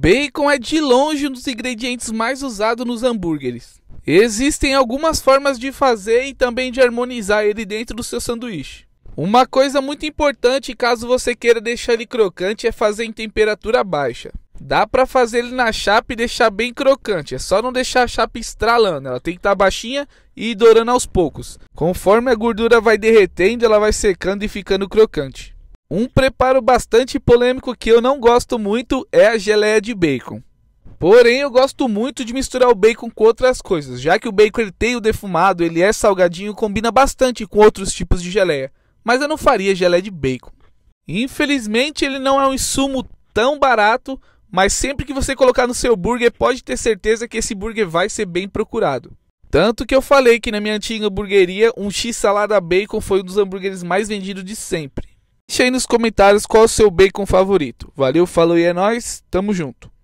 bacon é de longe um dos ingredientes mais usados nos hambúrgueres. Existem algumas formas de fazer e também de harmonizar ele dentro do seu sanduíche. Uma coisa muito importante caso você queira deixar ele crocante é fazer em temperatura baixa. Dá para fazer ele na chapa e deixar bem crocante, é só não deixar a chapa estralando, ela tem que estar tá baixinha e ir dourando aos poucos. Conforme a gordura vai derretendo, ela vai secando e ficando crocante. Um preparo bastante polêmico que eu não gosto muito é a geleia de bacon. Porém, eu gosto muito de misturar o bacon com outras coisas, já que o bacon ele tem o defumado, ele é salgadinho, combina bastante com outros tipos de geleia. Mas eu não faria geleia de bacon. Infelizmente, ele não é um insumo tão barato, mas sempre que você colocar no seu burger, pode ter certeza que esse burger vai ser bem procurado. Tanto que eu falei que na minha antiga hamburgueria, um X salada bacon foi um dos hambúrgueres mais vendidos de sempre. Deixe aí nos comentários qual é o seu bacon favorito. Valeu, falou e é nóis, tamo junto.